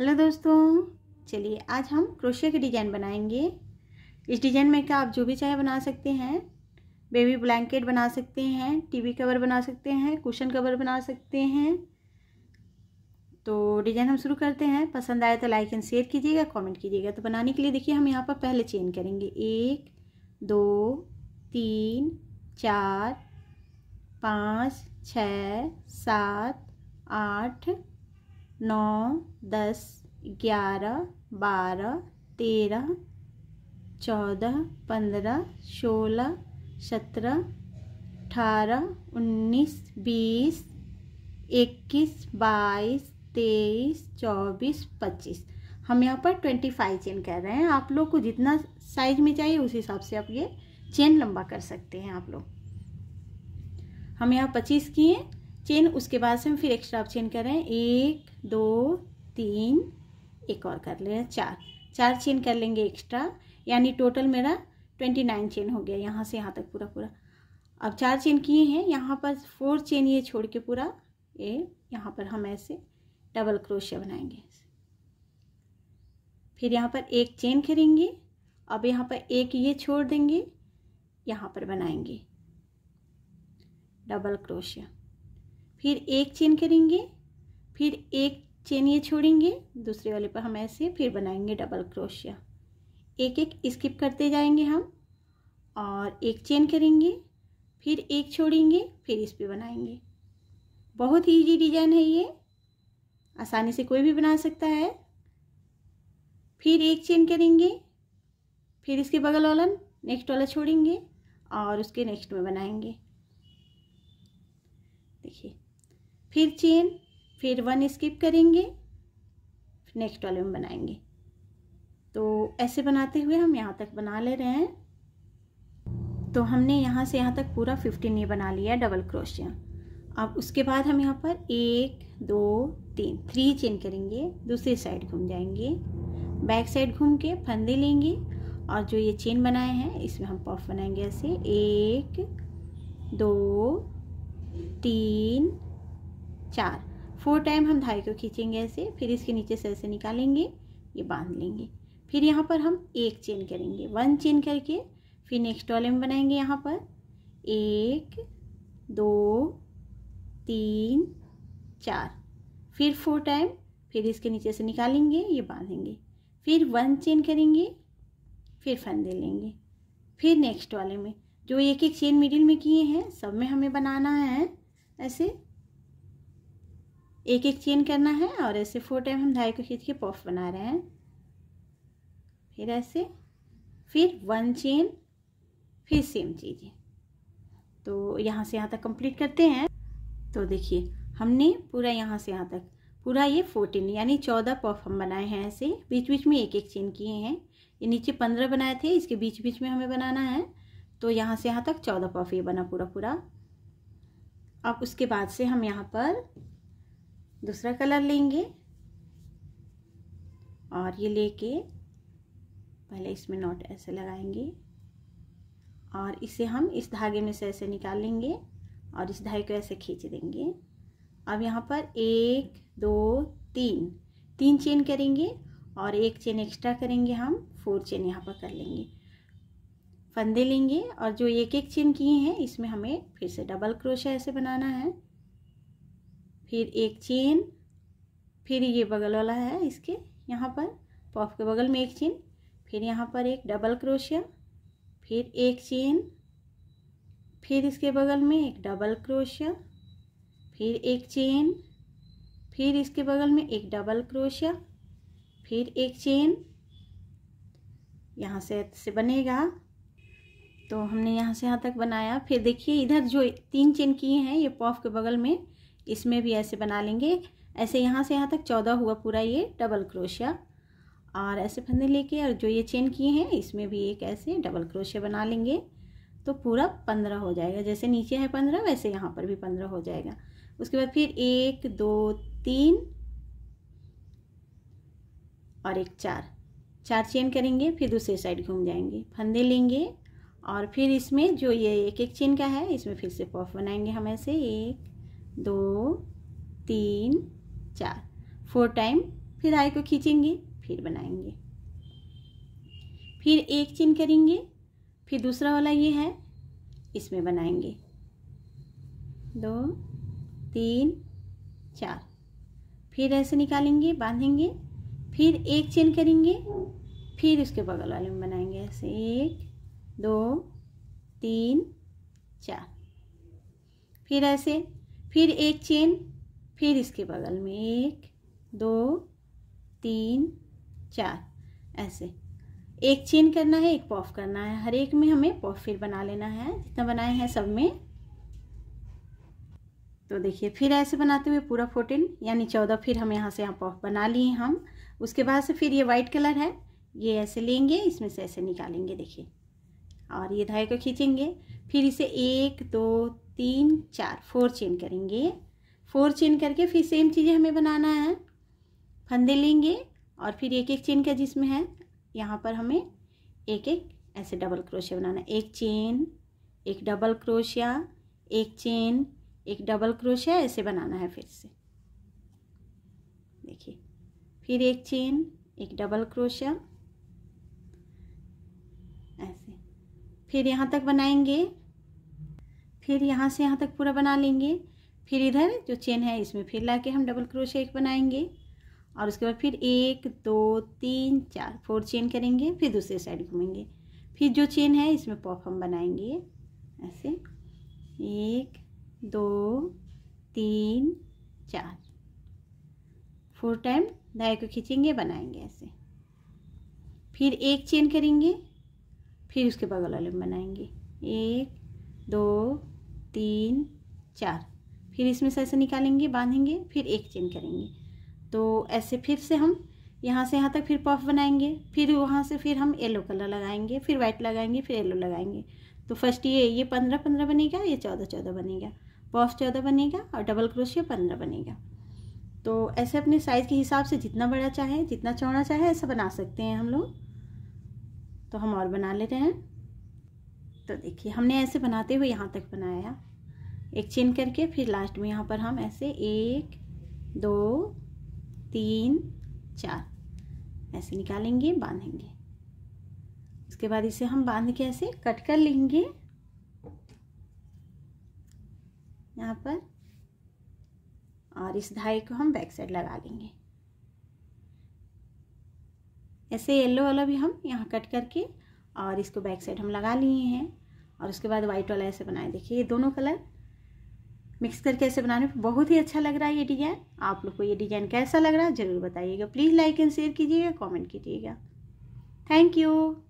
hello दोस्तों चलिए आज हम क्रोशिया की डिज़ाइन बनाएंगे इस डिज़ाइन में क्या आप जो भी चाहे बना सकते हैं बेबी ब्लैंकेट बना सकते हैं टीवी कवर बना सकते हैं कुशन कवर बना सकते हैं तो डिज़ाइन हम शुरू करते हैं पसंद आए तो लाइक एंड शेयर कीजिएगा कमेंट कीजिएगा तो बनाने के लिए देखिए हम यहाँ पर पहले चेन करेंगे एक दो तीन चार पाँच छ सात आठ नौ दस ग्यारह बारह तेरह चौदह पंद्रह सोलह सत्रह अठारह उन्नीस बीस इक्कीस बाईस तेईस चौबीस पच्चीस हम यहाँ पर ट्वेंटी फाइव चेन कर रहे हैं आप लोग को जितना साइज में चाहिए उस हिसाब से आप ये चेन लंबा कर सकते हैं आप लोग हम यहाँ पच्चीस किए चेन उसके बाद से हम फिर एक्स्ट्रा चेन कर रहे हैं एक दो तीन एक और कर ले चार चार चेन कर लेंगे एक्स्ट्रा यानी टोटल मेरा ट्वेंटी नाइन चेन हो गया यहाँ से यहाँ तक पूरा पूरा अब चार चेन किए हैं यहाँ पर फोर चेन ये छोड़ के पूरा ये यहाँ पर हम ऐसे डबल क्रोशिया बनाएंगे फिर यहाँ पर एक चेन करेंगे अब यहाँ पर एक ये छोड़ देंगे यहाँ पर बनाएंगे डबल क्रोशिया फिर एक चेन करेंगे फिर एक चेन ये छोड़ेंगे दूसरे वाले पर हम ऐसे फिर बनाएंगे डबल क्रोशिया एक एक स्किप करते जाएंगे हम और एक चेन करेंगे फिर एक छोड़ेंगे फिर इस पर बनाएंगे बहुत ही ईजी डिजाइन है ये आसानी से कोई भी बना सकता है फिर एक चेन करेंगे फिर इसके बगल वाला नेक्स्ट वाला छोड़ेंगे और उसके नेक्स्ट में बनाएंगे देखिए फिर चेन फिर वन स्किप करेंगे नेक्स्ट वाले में बनाएंगे तो ऐसे बनाते हुए हम यहाँ तक बना ले रहे हैं तो हमने यहाँ से यहाँ तक पूरा फिफ्टीन ये बना लिया डबल क्रोशिया अब उसके बाद हम यहाँ पर एक दो तीन थ्री चेन करेंगे दूसरी साइड घूम जाएंगे बैक साइड घूम के फंदे लेंगे और जो ये चेन बनाए हैं इसमें हम पफ बनाएंगे ऐसे एक दो तीन चार फोर टाइम हम धागे को खींचेंगे ऐसे फिर इसके नीचे से ऐसे निकालेंगे ये बांध लेंगे फिर यहाँ पर हम एक चेन करेंगे वन चेन करके फिर नेक्स्ट वाले में बनाएंगे यहाँ पर एक दो तीन चार फिर फोर टाइम फिर इसके नीचे से निकालेंगे ये बांधेंगे फिर वन चेन करेंगे फिर फंदे लेंगे फिर नेक्स्ट वाले में जो एक एक चेन मिडिल में किए हैं सब में हमें बनाना है ऐसे एक एक चेन करना है और ऐसे फोर टाइम हम ढाई को खींच के पॉफ बना रहे हैं फिर ऐसे फिर वन चेन फिर सेम चीज़ें तो यहाँ से यहाँ तक कंप्लीट करते हैं तो देखिए हमने पूरा यहाँ से यहाँ तक पूरा ये फोर्टीन यानी चौदह पफ हम बनाए हैं ऐसे बीच बीच में एक एक चेन किए हैं ये नीचे पंद्रह बनाए थे इसके बीच बीच में हमें बनाना है तो यहाँ से यहाँ तक चौदह पफ ये बना पूरा पूरा अब उसके बाद से हम यहाँ पर दूसरा कलर लेंगे और ये लेके पहले इसमें नॉट ऐसे लगाएंगे और इसे हम इस धागे में से ऐसे निकाल लेंगे और इस धागे को ऐसे खींच देंगे अब यहाँ पर एक दो तीन तीन चेन करेंगे और एक चेन एक्स्ट्रा करेंगे हम फोर चेन यहाँ पर कर लेंगे फंदे लेंगे और जो एक एक चेन किए हैं इसमें हमें फिर से डबल क्रोशिया ऐसे बनाना है फिर एक चेन फिर ये बगल वाला है इसके यहाँ पर पॉफ के बगल में एक चेन फिर यहाँ पर एक डबल क्रोशिया फिर एक चेन फिर इसके बगल में एक डबल क्रोशिया फिर एक चेन फिर इसके बगल में एक डबल क्रोशिया फिर एक चेन यहाँ से से बनेगा तो हमने यहाँ से यहाँ तक बनाया फिर देखिए इधर जो तीन चेन किए हैं ये पॉफ के बगल में इसमें भी ऐसे बना लेंगे ऐसे यहाँ से यहाँ तक चौदह हुआ पूरा ये डबल क्रोशिया और ऐसे फंदे लेके और जो ये चेन किए हैं इसमें भी एक ऐसे डबल क्रोशिया बना लेंगे तो पूरा पंद्रह हो जाएगा जैसे नीचे है पंद्रह वैसे यहाँ पर भी पंद्रह हो जाएगा उसके बाद फिर एक दो तीन और एक चार चार चेन करेंगे फिर दूसरे साइड घूम जाएंगे फंदे लेंगे और फिर इसमें जो ये एक एक चेन का है इसमें फिर से पॉफ बनाएंगे हम ऐसे एक दो तीन चार फोर टाइम फिर आई को खींचेंगे फिर बनाएंगे फिर एक चेन करेंगे फिर दूसरा वाला ये है इसमें बनाएंगे दो तीन चार फिर ऐसे निकालेंगे बांधेंगे फिर एक चेन करेंगे फिर उसके बगल वाले में बनाएंगे ऐसे एक दो तीन चार फिर ऐसे फिर एक चेन फिर इसके बगल में एक दो तीन चार ऐसे एक चेन करना है एक पॉफ करना है हर एक में हमें पॉफ फिर बना लेना है जितना बनाए हैं सब में तो देखिए फिर ऐसे बनाते हुए पूरा फोर्टीन यानी चौदह फिर हम यहाँ से यहाँ पॉफ बना लिए हम उसके बाद से फिर ये वाइट कलर है ये ऐसे लेंगे इसमें से ऐसे निकालेंगे देखिए और ये धाई को खींचेंगे फिर इसे एक दो तीन चार फोर चेन करेंगे फोर चेन करके फिर सेम चीज़ें हमें बनाना है फंदे लेंगे और फिर एक एक चेन का जिसमें है यहाँ पर हमें एक एक ऐसे डबल क्रोशिया बनाना है एक चेन एक डबल क्रोशिया एक चेन एक डबल क्रोशिया ऐसे बनाना है फिर से देखिए फिर एक चेन एक डबल क्रोशिया ऐसे फिर यहाँ तक बनाएंगे फिर यहाँ से यहाँ तक पूरा बना लेंगे फिर इधर जो चेन है इसमें फिर ला के हम डबल क्रोश एक बनाएंगे और उसके बाद फिर एक दो तीन चार फोर चेन करेंगे फिर दूसरे साइड घूमेंगे फिर जो चेन है इसमें पॉफ हम बनाएंगे ऐसे एक दो तीन चार फोर टाइम धागे को खींचेंगे बनाएंगे ऐसे फिर एक चेन करेंगे फिर उसके बगल वाले बनाएंगे एक दो तीन चार फिर इसमें से ऐसे निकालेंगे बांधेंगे फिर एक चेन करेंगे तो ऐसे फिर से हम यहाँ से यहाँ तक फिर पफ बनाएंगे फिर वहाँ से फिर हम येलो कलर लगाएंगे फिर वाइट लगाएंगे फिर येलो लगाएंगे तो फर्स्ट ये ये पंद्रह पंद्रह बनेगा ये चौदह चौदह बनेगा पॉफ चौदह बनेगा और डबल क्रोशिया पंद्रह बनेगा तो ऐसे अपने साइज़ के हिसाब से जितना बड़ा चाहे जितना चौड़ा चाहे ऐसा बना सकते हैं हम लोग तो हम और बना लेते हैं तो देखिए हमने ऐसे बनाते हुए यहाँ तक बनाया एक चेन करके फिर लास्ट में यहाँ पर हम ऐसे एक दो तीन चार ऐसे निकालेंगे बांधेंगे उसके बाद इसे हम बांध के ऐसे कट कर लेंगे यहाँ पर और इस धाई को हम बैक साइड लगा लेंगे ऐसे येलो वाला भी हम यहाँ कट करके और इसको बैक साइड हम लगा लिए हैं और उसके बाद व्हाइट वाला ऐसे बनाए देखिए ये दोनों कलर मिक्स करके ऐसे बनाने पर बहुत ही अच्छा लग रहा है ये डिज़ाइन आप लोग को ये डिज़ाइन कैसा लग रहा है ज़रूर बताइएगा प्लीज़ लाइक एंड शेयर कीजिएगा कॉमेंट कीजिएगा थैंक यू